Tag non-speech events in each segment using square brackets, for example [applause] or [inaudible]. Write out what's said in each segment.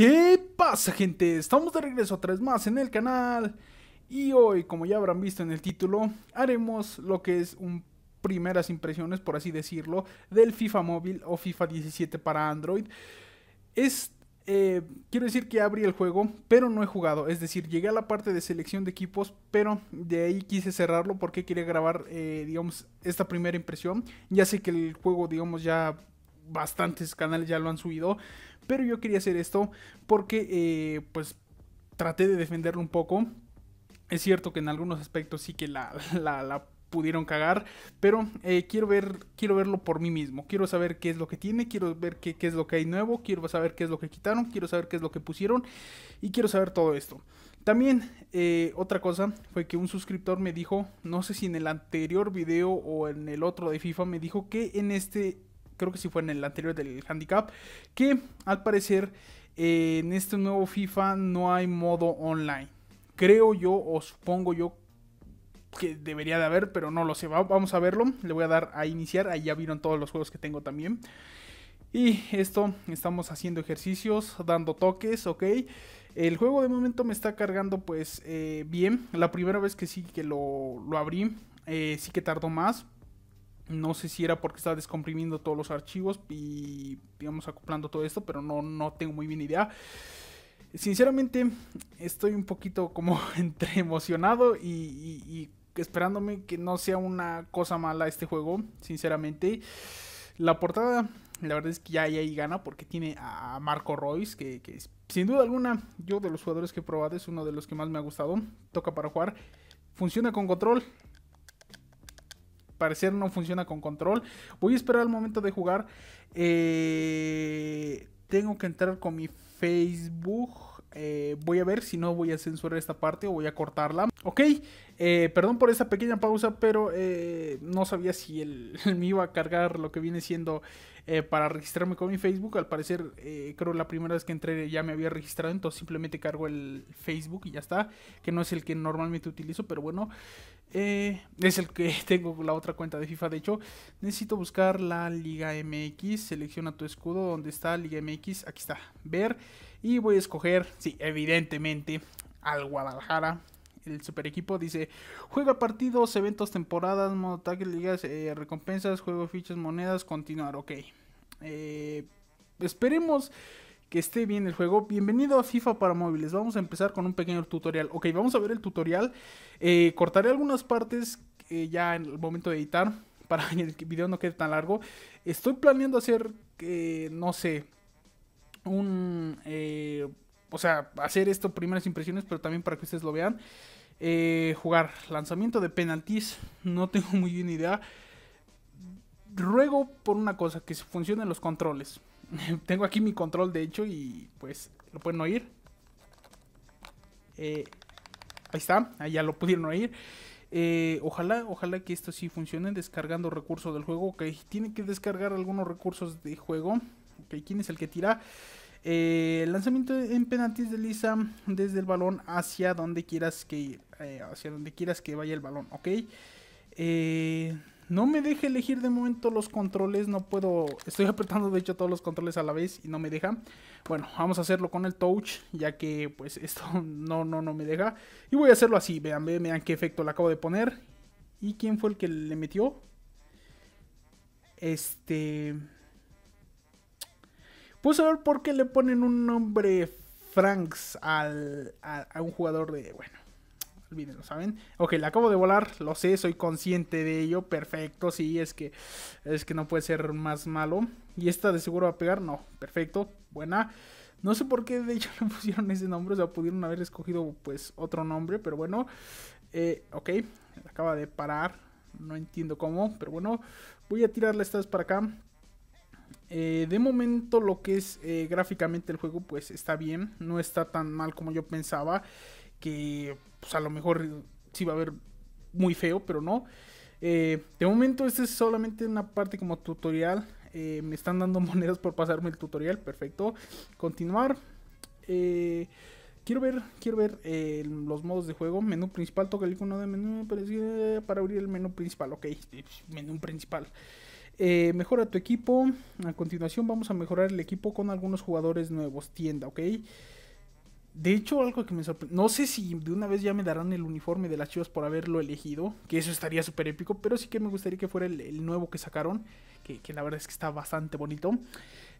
¿Qué pasa gente? Estamos de regreso otra vez más en el canal y hoy, como ya habrán visto en el título, haremos lo que es un primeras impresiones, por así decirlo, del FIFA móvil o FIFA 17 para Android. Es, eh, quiero decir que abrí el juego, pero no he jugado, es decir, llegué a la parte de selección de equipos, pero de ahí quise cerrarlo porque quería grabar, eh, digamos, esta primera impresión. Ya sé que el juego, digamos, ya bastantes canales ya lo han subido, pero yo quería hacer esto porque eh, pues traté de defenderlo un poco. Es cierto que en algunos aspectos sí que la, [laughs] pudieron cagar, pero eh, quiero, ver, quiero verlo por mí mismo, quiero saber qué es lo que tiene, quiero ver qué, es lo que hay nuevo, quiero saber qué es lo que quitaron, quiero saber qué es lo que pusieron y quiero saber todo esto. También eh, otra cosa fue que un suscriptor me dijo, no sé si en el anterior video o en el otro de FIFA, me dijo que en este creo que si fue en el anterior del handicap, que al parecer eh, en este nuevo FIFA no hay modo online. Creo yo o supongo yo que debería de haber, pero no lo sé. Vamos a verlo. Le voy a dar a iniciar. Ahí ya vieron todos los juegos que tengo también. Y esto, estamos haciendo ejercicios, dando toques, ok. El juego de momento me está cargando pues eh, bien. La primera vez que sí que lo, abrí, eh, sí que tardó más. No sé si era porque estaba descomprimiendo todos los archivos y, digamos, acoplando todo esto, pero no, no tengo muy bien idea. Sinceramente, estoy un poquito como [laughs] entre emocionado y, esperándome que no sea una cosa mala este juego, sinceramente. La portada, la verdad es que ya, ya ahí gana porque tiene a Marco Royce, que, que sin duda alguna, yo de los jugadores que he probado es uno de los que más me ha gustado. Toca para jugar. Funciona con control, parecer no funciona con control. Voy a esperar el momento de jugar. Eh, tengo que entrar con mi Facebook. Eh, voy a ver si no voy a censurar esta parte o voy a cortarla. Ok, eh, perdón por esta pequeña pausa, pero eh, no sabía si él [laughs] me iba a cargar lo que viene siendo para registrarme con mi Facebook. Al parecer, creo la primera vez que entré ya me había registrado, entonces simplemente cargo el Facebook y ya está, que no es el que normalmente utilizo, pero bueno, es el que [laughs] tengo la otra cuenta de FIFA. De hecho, necesito buscar la Liga MX, selecciona tu escudo, donde está Liga MX, aquí está, ver. Y voy a escoger, sí, evidentemente, al Guadalajara. El super equipo dice, juega partidos, eventos, temporadas, modo ligas, eh, recompensas, juego fichas, monedas, continuar, ok. Eh, esperemos que esté bien el juego. Bienvenido a FIFA para móviles. Vamos a empezar con un pequeño tutorial. Ok, vamos a ver el tutorial. Eh, cortaré algunas partes ya en el momento de editar [laughs] para que el video no quede tan largo. Estoy planeando hacer, que no sé, un... Eh, o sea, hacer esto primeras impresiones, pero también para que ustedes lo vean. Eh, jugar lanzamiento de penaltis, no tengo muy bien idea. Ruego por una cosa, que funcionen los controles. [laughs] tengo aquí mi control, de hecho, y pues lo pueden oír. Eh, ahí está, ya lo pudieron oír. ojalá, ojalá que esto sí funcione descargando recursos del juego. Que tiene que descargar algunos recursos de juego. ¿Quién es el que tira? Eh, lanzamiento en penaltis de Lisa desde el balón hacia donde quieras que eh, hacia donde quieras que vaya el balón, ¿ok? Eh, no me deja elegir de momento los controles, no puedo, estoy [laughs] apretando de hecho todos los controles a la vez y no me deja. Bueno, vamos a hacerlo con el touch, ya que pues [laughs] esto no, no, no me deja. Y voy a hacerlo así, vean, vean qué efecto le acabo de poner. ¿Y quién fue el que le metió? Este... Pues a ver por qué le ponen un nombre Franks al, a, un jugador de. Bueno, olvídenlo, ¿saben? Ok, le acabo de volar, lo sé, soy consciente de ello, perfecto, sí, es que es que no puede ser más malo. Y esta de seguro va a pegar, no, perfecto, buena. No sé por qué de hecho le [laughs] pusieron ese nombre, o sea, pudieron haber escogido pues otro nombre, pero bueno. Eh, ok, acaba de parar, no entiendo cómo, pero bueno, voy a tirarle estas para acá. Eh, de momento lo que es eh, gráficamente el juego pues está bien, no está tan mal como yo pensaba, que pues, a lo mejor sí va a haber muy feo, pero no. Eh, de momento este es solamente una parte como tutorial, me están dando [laughs] monedas por pasarme el tutorial, perfecto. Continuar. Quiero ver, quiero ver los modos de juego. Menú principal, toca el icono de menú para abrir el menú principal. Ok, pues, menú principal. Eh, mejora tu equipo. A continuación vamos a mejorar el equipo con algunos jugadores nuevos. Tienda, ¿ok? De hecho, algo que me sorprende. No sé si de una vez ya me darán el uniforme de las chivas por haberlo elegido. Que eso estaría súper épico. Pero sí que me gustaría que fuera el, nuevo que sacaron. Que, la verdad es que está bastante bonito.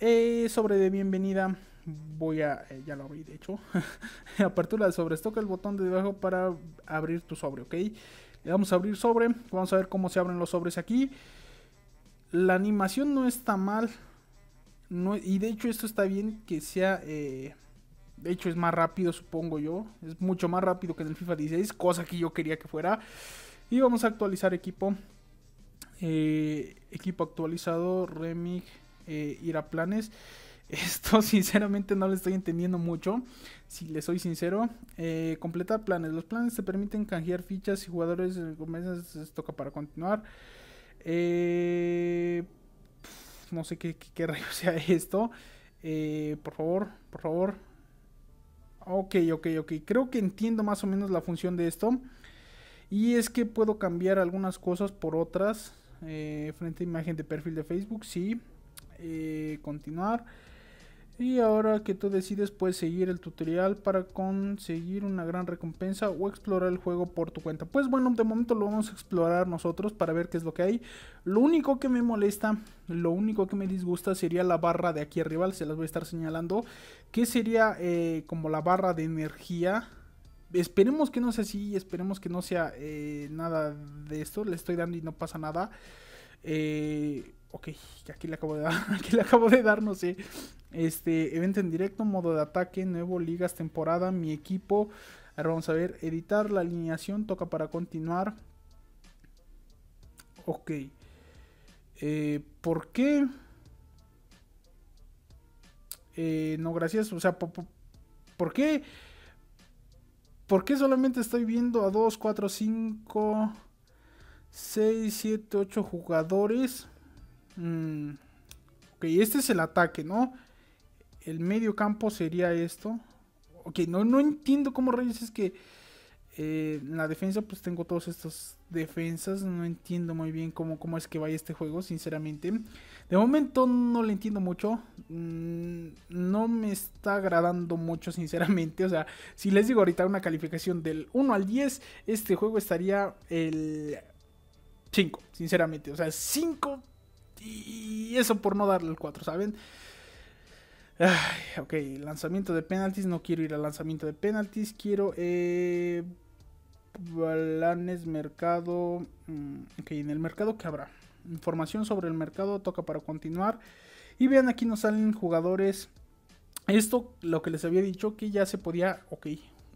Eh, sobre de bienvenida. Voy a. Eh, ya lo abrí, de hecho. [laughs] Apertura de sobres. Toca el botón de debajo para abrir tu sobre, ¿ok? Le vamos a abrir sobre. Vamos a ver cómo se abren los sobres aquí la animación no está mal. y de hecho esto está bien que sea... Eh, de hecho es más rápido, supongo yo. Es mucho más rápido que en el FIFA 16, cosa que yo quería que fuera. Y vamos a actualizar equipo. Eh, equipo actualizado, Remig, eh, ir a planes. [laughs] Esto sinceramente no lo estoy entendiendo mucho, si le soy sincero. completar planes. Los planes te permiten canjear fichas y jugadores meses toca para continuar. Eh, no sé qué, qué, [laughs] sea esto. Eh, por favor, por favor. Ok, ok, ok. Creo que entiendo más o menos la función de esto. Y es que puedo cambiar algunas cosas por otras. Eh, frente a imagen de perfil de Facebook, sí. continuar. Y ahora que tú decides puedes seguir el tutorial para conseguir una gran recompensa o explorar el juego por tu cuenta. Pues bueno, de momento lo vamos a explorar nosotros para ver qué es lo que hay. Lo único que me molesta, lo único que me disgusta sería la barra de aquí arriba, se las voy a estar señalando. Que sería eh, como la barra de energía. Esperemos que no sea así, esperemos que no sea eh, nada de esto. Le estoy dando y no pasa nada. Eh Ok, aquí le acabo de dar, [laughs] aquí le acabo de dar, no sé. Este, evento en directo, modo de ataque, nuevo, ligas, temporada, mi equipo. Ahora vamos a ver, editar la alineación, toca para continuar. Ok. Eh, ¿Por qué? Eh, no, gracias. O sea, ¿por, por, qué? ¿Por qué solamente estoy viendo a 2, 4, 5, 6, 7, 8 jugadores? Mm, ok, este es el ataque, ¿no? El medio campo sería esto. Ok, no, no entiendo cómo reyes es que eh, la defensa pues tengo todas estas defensas. No entiendo muy bien cómo, cómo es que vaya este juego, sinceramente. De momento no lo entiendo mucho. Mm, no me está agradando mucho, [laughs] sinceramente. O sea, si les digo ahorita una calificación del 1 al 10, este juego estaría el 5, sinceramente. O sea, 5 y eso por no darle el 4, ¿saben? ok, lanzamiento de penaltis. No quiero ir al lanzamiento de penaltis. Quiero eh, Balanes Mercado. Mm, ok, en el mercado, ¿qué habrá? Información sobre el mercado. Toca para continuar. Y vean, aquí nos salen jugadores. Esto, lo que les había dicho, que ya se podía. Ok,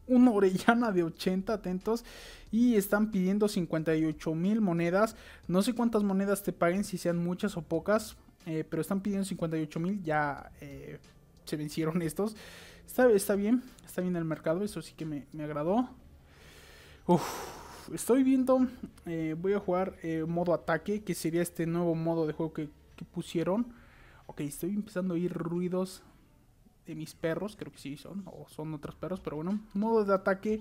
una Orellana de 80, atentos. Y están pidiendo 58 mil monedas. No sé cuántas monedas te paguen, si sean muchas o pocas. Eh, pero están pidiendo 58 mil, ya eh, se vencieron estos. Está, está, bien, está bien el mercado, eso sí que me, agradó. estoy viendo, eh, voy a jugar modo ataque, que sería este nuevo modo de juego que, que pusieron. Ok, estoy empezando a oír ruidos de mis perros, creo que sí son, o son otros perros, pero bueno, modo de ataque.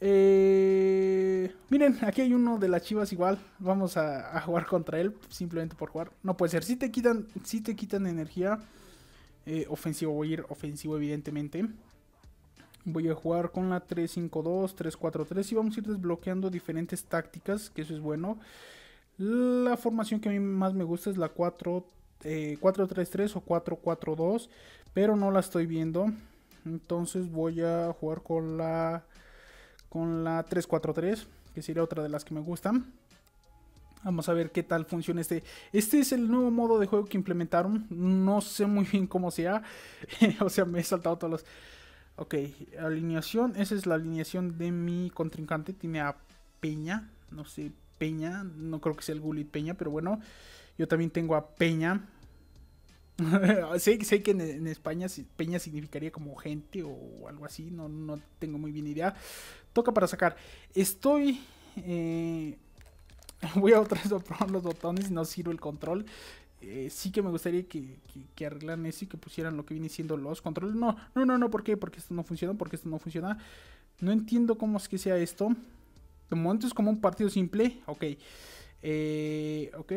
Eh, miren, aquí hay uno de las chivas igual, vamos a, jugar contra él, simplemente por jugar. No puede ser, si te quitan, si te quitan energía, eh, ofensivo, voy a ir ofensivo evidentemente. Voy a jugar con la 3-5-2, 3-4-3 y vamos a ir desbloqueando diferentes tácticas, que eso es bueno. La formación que a mí más me gusta es la 4 433 eh, 4-3-3 o 4-4-2, pero no la estoy viendo. Entonces voy a jugar con la con la 3-4-3, que sería otra de las que me gustan. Vamos a ver qué tal funciona este. Este es el nuevo modo de juego que implementaron. No sé muy bien cómo sea. [laughs] o sea, me he saltado todos los... Ok, alineación. Esa es la alineación de mi contrincante. Tiene a Peña. No sé, Peña. No creo que sea el Gulit Peña, pero bueno. Yo también tengo a Peña. [laughs] sé, sé, que en, España Peña significaría como gente o algo así, no, no tengo muy bien idea. Toca para sacar. Estoy... Eh, [laughs] voy a otra vez a probar los botones, y no sirve el control. Eh, sí que me gustaría que, arreglaran eso y que pusieran lo que viene siendo los controles. No, no, no, no, ¿por qué? Porque esto no funciona, porque esto no funciona. No entiendo cómo es que sea esto. De momento es como un partido simple. Ok. Eh, ok,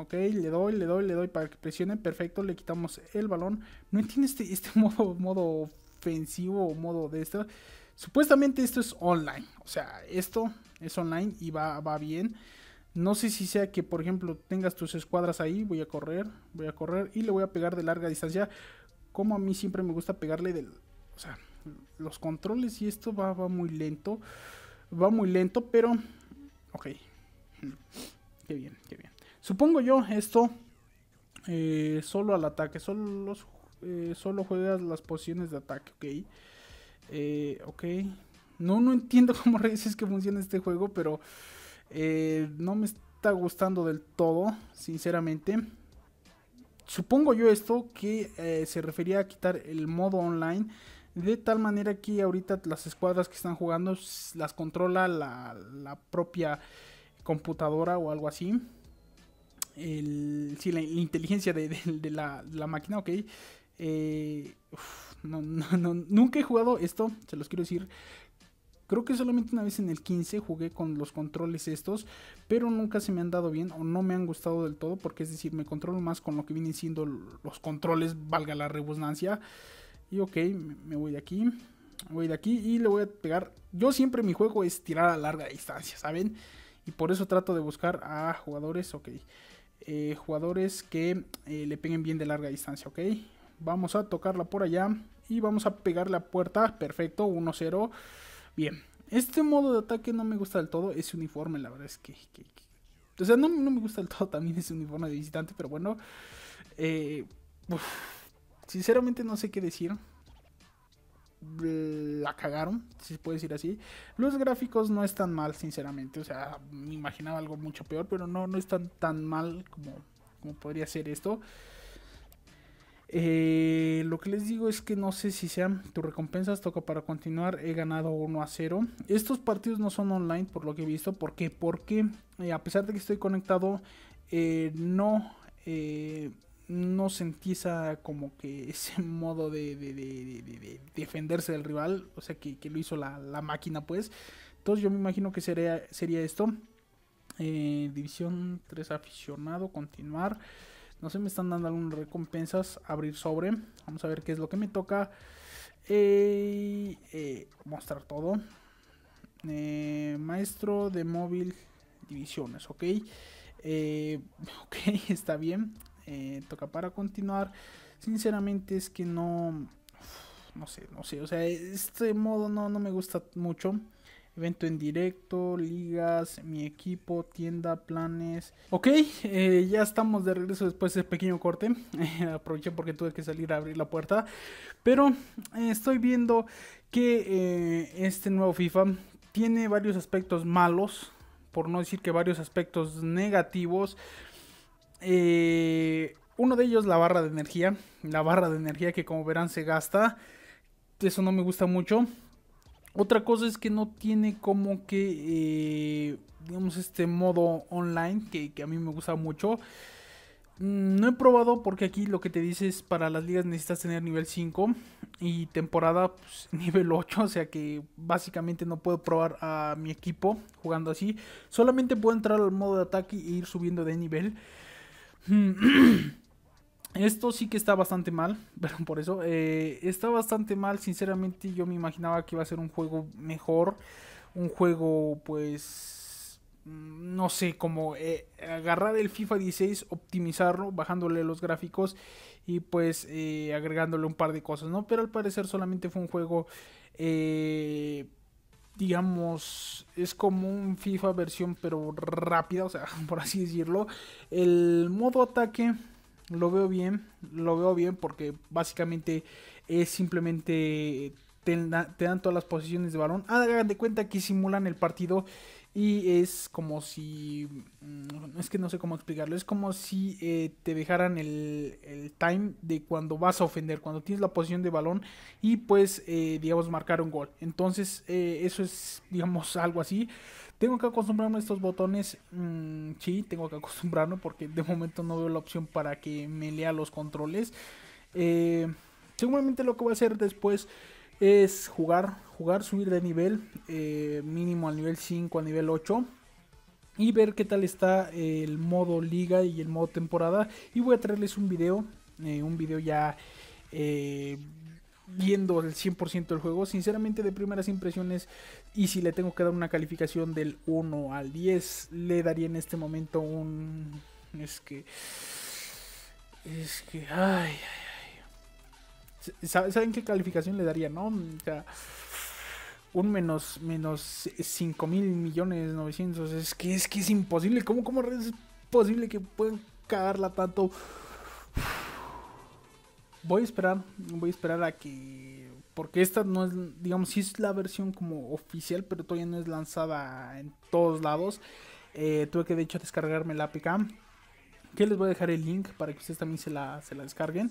ok, le doy, le doy, le doy para que presione. Perfecto, le quitamos el balón. No entiende este, este [laughs] modo, modo ofensivo o modo de esto. Supuestamente esto es online. O sea, esto es online y va, va bien. No sé si sea que, por ejemplo, tengas tus escuadras ahí. Voy a correr, voy a correr y le voy a pegar de larga distancia. Como a mí siempre me gusta pegarle del... O sea, los controles y esto va, va muy lento. Va muy lento, pero... Ok. Qué bien, qué bien. Supongo yo esto eh, solo al ataque, solo, eh, solo juegas las posiciones de ataque, ok. Eh, ok. No, no entiendo [laughs] cómo dices que funciona este juego, pero no me está gustando del todo, sinceramente. Supongo yo esto que se refería a quitar el modo online. De tal manera que ahorita las escuadras que están jugando las controla la, la propia computadora o algo así. Si la, inteligencia de, la, máquina, ok. Eh, nunca he jugado esto, se los quiero decir. Creo que solamente una vez en el 15 jugué con los controles estos, pero nunca se me han dado bien o no me han gustado del todo, porque es decir, me controlo más con lo que vienen siendo los controles, valga la redundancia. Y ok, me voy de aquí, voy de aquí y le voy a pegar. Yo siempre mi juego es tirar a larga distancia, ¿saben? Y por eso trato de buscar a jugadores, ok. Eh, jugadores que eh, le peguen bien de larga distancia, ok. Vamos a tocarla por allá y vamos a pegar la puerta. Perfecto, 1-0. Bien. Este modo de ataque no me gusta del todo. Ese uniforme, la verdad es que... O sea, no, me gusta del todo [laughs] también ese uniforme de visitante, pero bueno. Eh, sinceramente no sé qué decir. Eh, la cagaron, si se puede decir así. Los gráficos no están mal, sinceramente. O sea, me imaginaba algo mucho peor, pero no, no están tan mal como, como podría ser esto. Eh, lo que les digo es que no sé si sean tus recompensas, toca para continuar. He ganado 1 a 0. Estos partidos no son online, por lo que he visto. ¿Por qué? Porque eh, a pesar de que estoy conectado, eh, no no se como que [laughs] ese modo de, defenderse del rival, o sea, que, lo hizo la, máquina, pues. Entonces yo me imagino que sería, sería esto. Eh, división 3 aficionado, continuar. No sé, me están dando algunas recompensas. Abrir sobre. Vamos a ver qué es lo que me toca. Eh, eh, mostrar todo. maestro de móvil divisiones, ok. [laughs] ok, está bien. Eh, toca para continuar. Sinceramente es que no... No sé, no sé. O sea, este modo no, no me gusta mucho. Evento en directo, ligas, mi equipo, tienda, planes. Ok, eh, ya estamos de regreso después de pequeño corte. [laughs] aproveché porque tuve que salir a abrir la puerta. Pero eh, estoy viendo que este nuevo FIFA tiene varios aspectos malos, por no decir que varios aspectos negativos. Eh, uno de ellos, la barra de energía. La barra de energía que como verán se gasta. Eso no me gusta mucho. Otra cosa es que no tiene como que, eh, digamos, este modo online que, a mí me gusta mucho. Mm, no he probado porque aquí lo que te dice es para las ligas necesitas tener nivel 5 y temporada pues, [laughs] nivel 8, o sea que básicamente no puedo probar a mi equipo jugando así. Solamente puedo entrar al modo de ataque e ir subiendo de nivel. [clears throat] Esto sí que está bastante mal, [laughs] perdón por eso. Eh, está bastante mal, sinceramente yo me imaginaba que iba a ser un juego mejor. Un juego pues... Mm, no sé, como eh, agarrar el FIFA 16, optimizarlo, bajándole los gráficos y pues eh, agregándole un par de cosas, ¿no? Pero al parecer solamente fue un juego... Eh, digamos, es como un FIFA versión pero rápida, o sea, [laughs] por así decirlo. El modo ataque lo veo bien, lo veo bien porque básicamente es simplemente te, dan todas las posiciones de balón. Ah, hagan de cuenta que simulan el partido y es como si. Mm, es que no sé cómo explicarlo. Es como si eh, te dejaran el, time de cuando vas a ofender, cuando tienes la posición de balón y pues, eh, digamos, marcar un gol. Entonces, eh, eso es, digamos, [laughs] algo así. Tengo que acostumbrarme a estos botones. Mm, sí, tengo que acostumbrarme porque de momento no veo la opción para que me lea los controles. seguramente lo que voy a hacer después es jugar, jugar, subir de nivel, eh, mínimo al nivel 5, al nivel 8. Y ver qué tal está el modo liga y el modo temporada. Y voy a traerles un video, eh, un video ya viendo el 100% del juego. Sinceramente, de primeras impresiones, y si le tengo que dar una calificación del 1 al 10, le daría en este momento un... Es que... Es que... ay. ¿Saben qué calificación le daría? No, o sea, un menos, menos 5 mil millones Es que, es que es imposible. ¿Cómo, ¿Cómo es posible que puedan cagarla tanto? Voy a esperar, voy a esperar a que... Porque esta no es, digamos, si es la versión como oficial, pero todavía no es lanzada en todos lados. Eh, tuve que de hecho descargarme la APK. Que les voy a dejar el link para que ustedes también se se la descarguen.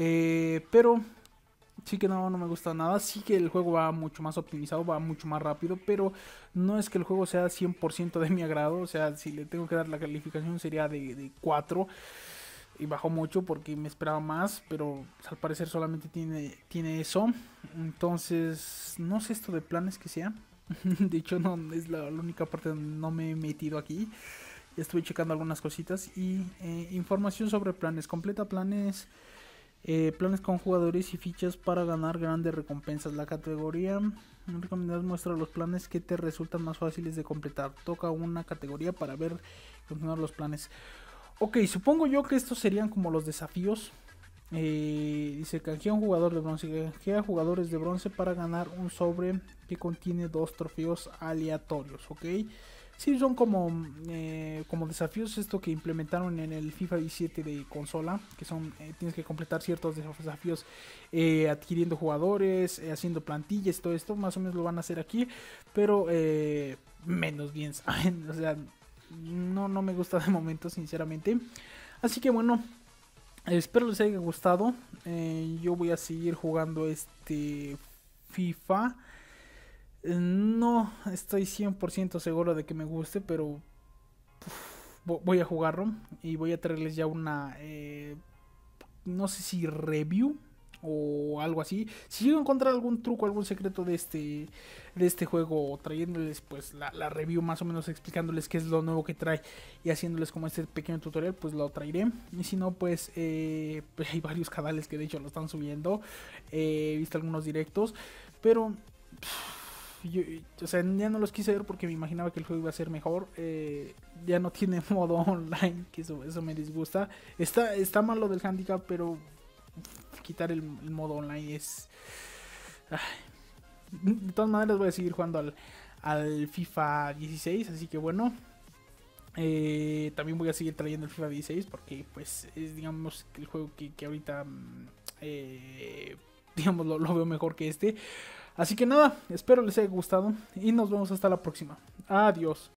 Eh, pero sí que no, no me gusta nada. Sí que el juego va mucho más optimizado, va mucho más rápido, pero no es que el juego sea 100% de mi agrado. O sea, si le tengo que dar la calificación sería de, 4. Y bajó mucho porque me esperaba más, pero al parecer solamente tiene, tiene eso. Entonces, no sé esto de planes que sea. [laughs] de hecho, no es la, única parte donde no me he metido aquí. Estuve checando algunas cositas y eh, información sobre planes. Completa planes eh, planes con jugadores y fichas para ganar grandes recompensas. La categoría muestra los planes que te resultan más fáciles de completar. Toca una categoría para ver continuar los planes. Ok, supongo yo que estos serían como los desafíos. Eh, dice canjea un jugador de bronce. Canjea jugadores de bronce para ganar un sobre que contiene dos trofeos aleatorios. Ok. Sí, son como, eh, como desafíos esto que implementaron en el FIFA 17 de consola, que son, eh, tienes que completar ciertos desafíos eh, adquiriendo jugadores, haciendo plantillas, todo esto, más o menos lo van a hacer aquí, pero menos bien, [laughs] O sea, no, no me gusta de momento, sinceramente. Así que bueno, espero les haya gustado. yo voy a seguir jugando este FIFA. Eh, no estoy 100% seguro de que me guste, pero voy a jugarlo y voy a traerles ya una, eh, no sé si review o algo así. Si llego a encontrar algún truco, algún secreto de este, de este juego, trayéndoles pues la, review más o menos explicándoles qué es lo nuevo que trae y haciéndoles como este pequeño tutorial, pues lo traeré. Y si no, pues, eh, [laughs] hay varios canales que de hecho lo están subiendo. he visto algunos directos, pero o sea, ya no los quise ver porque me imaginaba que el juego iba a ser mejor. Eh, ya no [laughs] tiene modo online, que eso, eso me disgusta. Está, está mal lo del handicap, pero quitar el, modo online es... De todas maneras voy a seguir jugando al, FIFA 16, así que bueno. Eh, también voy a seguir trayendo el FIFA 16 porque pues es digamos el juego que, ahorita... Mm, eh, digamos lo, lo veo mejor que este Así que nada, espero les haya gustado y nos vemos hasta la próxima. Adiós.